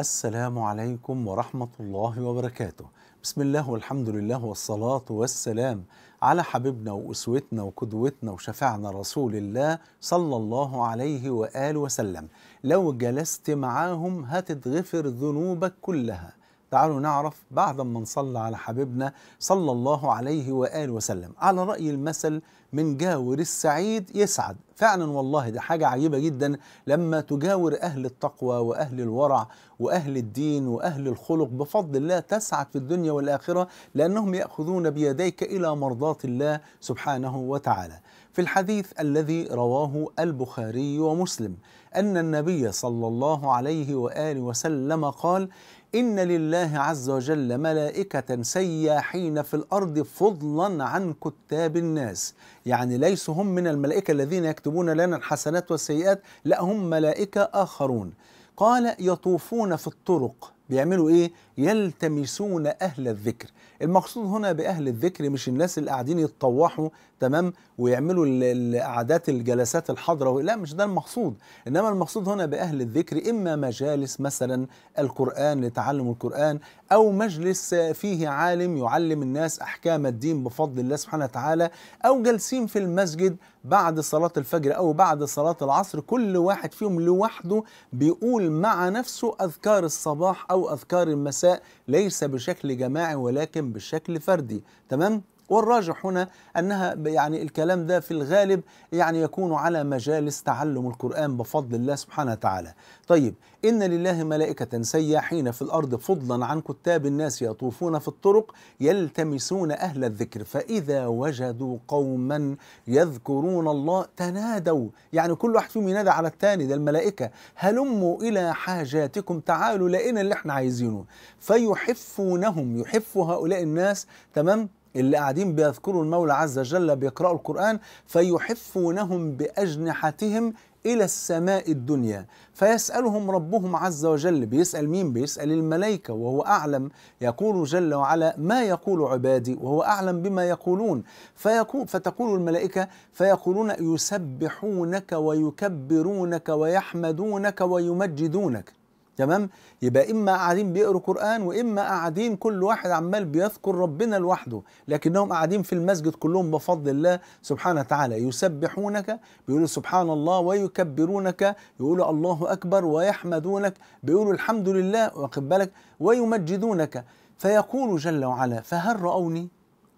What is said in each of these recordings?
السلام عليكم ورحمة الله وبركاته بسم الله والحمد لله والصلاة والسلام على حبيبنا وأسوتنا وقدوتنا وشفعنا رسول الله صلى الله عليه وآله وسلم لو جلست معاهم هتتغفر ذنوبك كلها تعالوا نعرف بعد ما نصلى على حبيبنا صلى الله عليه وآله وسلم على رأي المثل من جاور السعيد يسعد فعلا والله ده حاجة عجيبة جدا لما تجاور أهل التقوى وأهل الورع وأهل الدين وأهل الخلق بفضل الله تسعد في الدنيا والآخرة لأنهم يأخذون بيديك إلى مرضاة الله سبحانه وتعالى في الحديث الذي رواه البخاري ومسلم أن النبي صلى الله عليه وآله وسلم قال إن لله عز وجل ملائكة سياحين في الأرض فضلا عن كتاب الناس يعني ليسوا هم من الملائكة الذين يكتبون لنا الحسنات والسيئات لا هم ملائكة آخرون قال يطوفون في الطرق بيعملوا ايه يلتمسون اهل الذكر المقصود هنا باهل الذكر مش الناس اللي قاعدين يتطوحوا تمام ويعملوا القعدات الجلسات الحاضره لا مش ده المقصود انما المقصود هنا باهل الذكر اما مجالس مثلا القران لتعلم القران او مجلس فيه عالم يعلم الناس احكام الدين بفضل الله سبحانه وتعالى او جالسين في المسجد بعد صلاه الفجر او بعد صلاه العصر كل واحد فيهم لوحده بيقول مع نفسه اذكار الصباح أو أذكار المساء ليس بشكل جماعي ولكن بشكل فردي تمام والراجح هنا أنها يعني الكلام ده في الغالب يعني يكون على مجالس تعلم القرآن بفضل الله سبحانه وتعالى طيب إن لله ملائكة سياحين في الأرض فضلا عن كتاب الناس يطوفون في الطرق يلتمسون أهل الذكر فإذا وجدوا قوما يذكرون الله تنادوا يعني كل واحد فيهم ينادى على الثاني ده الملائكة هلموا إلى حاجاتكم تعالوا لقينا اللي احنا عايزينه فيحفونهم يحف هؤلاء الناس تمام اللي قاعدين بيذكروا المولى عز وجل بيقرأوا القرآن فيحفونهم بأجنحتهم إلى السماء الدنيا فيسألهم ربهم عز وجل بيسأل مين بيسأل الملائكة وهو أعلم يقول جل وعلا ما يقول عبادي وهو أعلم بما يقولون فيقول فتقول الملائكة فيقولون يسبحونك ويكبرونك ويحمدونك ويمجدونك تمام يبقى اما قاعدين بيقروا قران واما قاعدين كل واحد عمال بيذكر ربنا لوحده لكنهم قاعدين في المسجد كلهم بفضل الله سبحانه وتعالى يسبحونك بيقولوا سبحان الله ويكبرونك يقولوا الله اكبر ويحمدونك بيقولوا الحمد لله واخد بالك ويمجدونك فيقول جل وعلا فهل راوني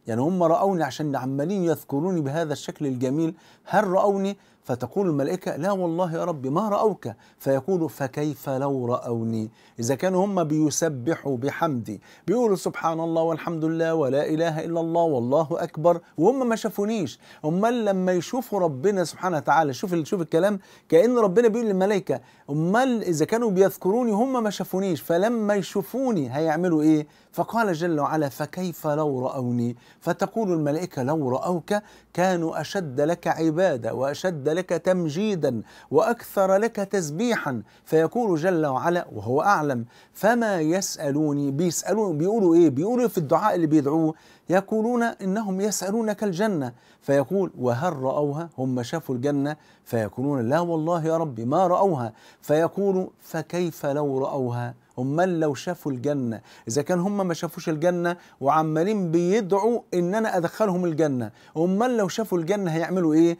يعني هم راوني عشان عمالين يذكروني بهذا الشكل الجميل هل راوني فتقول الملائكة لا والله يا رب ما رأوك فيقول فكيف لو رأوني إذا كانوا هم بيسبحوا بحمدي بيقولوا سبحان الله والحمد لله ولا إله إلا الله والله أكبر وهم ما شافونيش أمال لما يشوفوا ربنا سبحانه وتعالى شوف شوف الكلام كأن ربنا بيقول للملائكة أمال إذا كانوا بيذكروني هم ما شافونيش فلما يشوفوني هيعملوا إيه فقال جل وعلا فكيف لو رأوني فتقول الملائكة لو رأوك كانوا أشد لك عبادة وأشد لك لك تمجيدا واكثر لك تسبيحا فيقول جل وعلا وهو اعلم فما يسالوني بيسالون بيقولوا ايه بيقولوا في الدعاء اللي بيدعوه يقولون انهم يسالونك الجنه فيقول وهل راوها هم شافوا الجنه فيقولون لا والله يا ربي ما راوها فيقول فكيف لو راوها امال لو شافوا الجنه اذا كان هم ما شافوش الجنه وعمالين بيدعوا ان انا ادخلهم الجنه امال لو شافوا الجنه هيعملوا ايه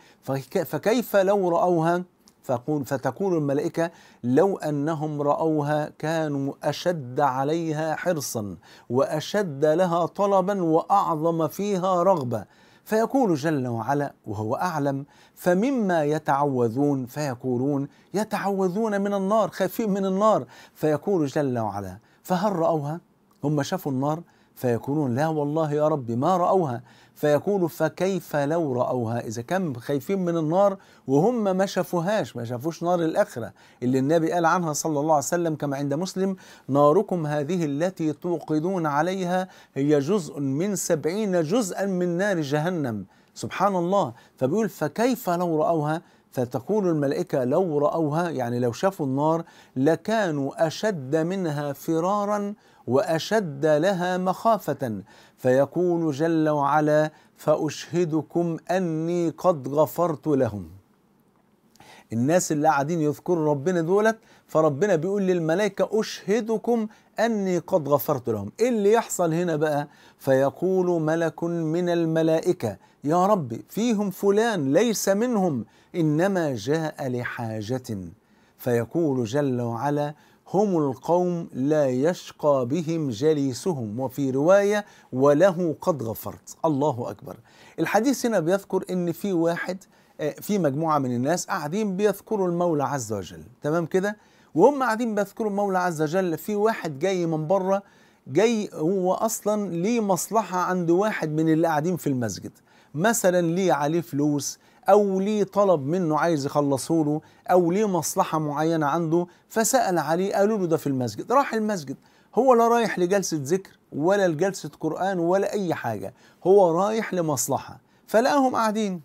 فكيف لو راوها فقول فتقول الملائكة لو أنهم رأوها كانوا أشد عليها حرصا وأشد لها طلبا وأعظم فيها رغبة فيقول جل وعلا وهو اعلم فمما يتعوذون فيقولون يتعوذون من النار خايفين من النار فيقول جل وعلا فهل راوها هم شافوا النار فيقولون لا والله يا رب ما رأوها فيقول فكيف لو رأوها إذا كان خايفين من النار وهم ما شافوهاش ما شافوش نار الآخرة اللي النبي قال عنها صلى الله عليه وسلم كما عند مسلم ناركم هذه التي توقدون عليها هي جزء من سبعين جزءا من نار جهنم سبحان الله فبيقول فكيف لو رأوها فتقول الملائكة لو رأوها يعني لو شافوا النار لكانوا أشد منها فرارا وأشد لها مخافة فيقول جل وعلا فأشهدكم أني قد غفرت لهم الناس اللي قاعدين يذكروا ربنا دولت فربنا بيقول للملائكة أشهدكم أني قد غفرت لهم إيه اللي يحصل هنا بقى فيقول ملك من الملائكة يا رب فيهم فلان ليس منهم إنما جاء لحاجة فيقول جل وعلا هم القوم لا يشقى بهم جليسهم وفي رواية وله قد غفرت الله أكبر الحديث هنا بيذكر أن في واحد آه، في مجموعة من الناس قاعدين بيذكروا المولى عز وجل تمام كده وهم قاعدين بيذكروا المولى عز وجل في واحد جاي من بره جاي هو اصلا ليه مصلحه عند واحد من اللي قاعدين في المسجد مثلا ليه عليه فلوس او ليه طلب منه عايز يخلصه له او ليه مصلحه معينه عنده فسال عليه قالوا له ده في المسجد راح المسجد هو لا رايح لجلسه ذكر ولا لجلسه قران ولا اي حاجه هو رايح لمصلحه فلقاهم قاعدين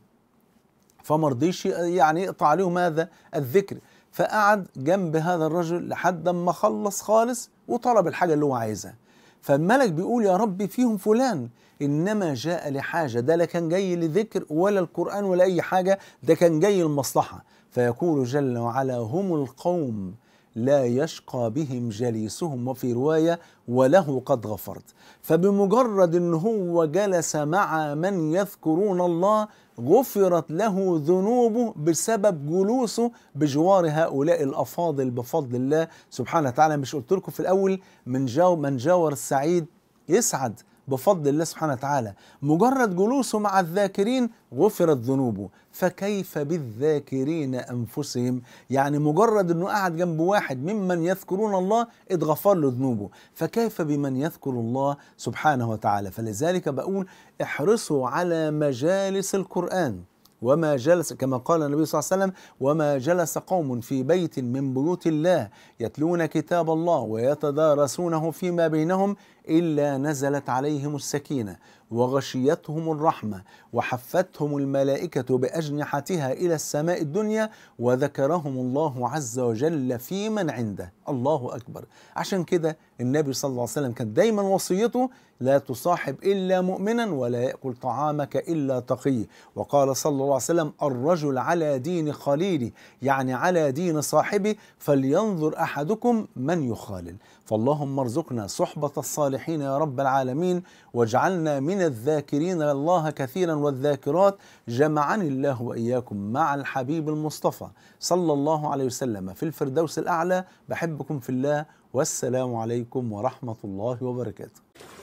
فما رضيش يعني يقطع عليهم هذا الذكر فقعد جنب هذا الرجل لحد ما خلص خالص وطلب الحاجة اللي هو عايزها فالملك بيقول يا رب فيهم فلان إنما جاء لحاجة ده لا كان جاي لذكر ولا القرآن ولا أي حاجة ده كان جاي لمصلحة فيقول جل وعلا هم القوم لا يشقى بهم جليسهم وفي رواية وله قد غفرت فبمجرد أن هو جلس مع من يذكرون الله غفرت له ذنوبه بسبب جلوسه بجوار هؤلاء الأفاضل بفضل الله سبحانه وتعالى مش قلت لكم في الأول من, جاو من جاور السعيد يسعد بفضل الله سبحانه وتعالى مجرد جلوسه مع الذاكرين غفرت ذنوبه فكيف بالذاكرين أنفسهم يعني مجرد أنه قعد جنب واحد ممن يذكرون الله اتغفر له ذنوبه فكيف بمن يذكر الله سبحانه وتعالى فلذلك بقول احرصوا على مجالس القرآن وما جلس كما قال النبي صلى الله عليه وسلم وما جلس قوم في بيت من بيوت الله يتلون كتاب الله ويتدارسونه فيما بينهم إلا نزلت عليهم السكينة وغشيتهم الرحمة وحفتهم الملائكة بأجنحتها إلى السماء الدنيا وذكرهم الله عز وجل في من عنده الله أكبر عشان كده النبي صلى الله عليه وسلم كان دايما وصيته لا تصاحب إلا مؤمنا ولا يأكل طعامك إلا تقي وقال صلى الله عليه وسلم الرجل على دين خليلي يعني على دين صاحبي فلينظر أحدكم من يخالل فاللهم ارزقنا صحبة الصالحين الصالحين يا رب العالمين واجعلنا من الذاكرين الله كثيرا والذاكرات جمعني الله وإياكم مع الحبيب المصطفى صلى الله عليه وسلم في الفردوس الأعلى بحبكم في الله والسلام عليكم ورحمة الله وبركاته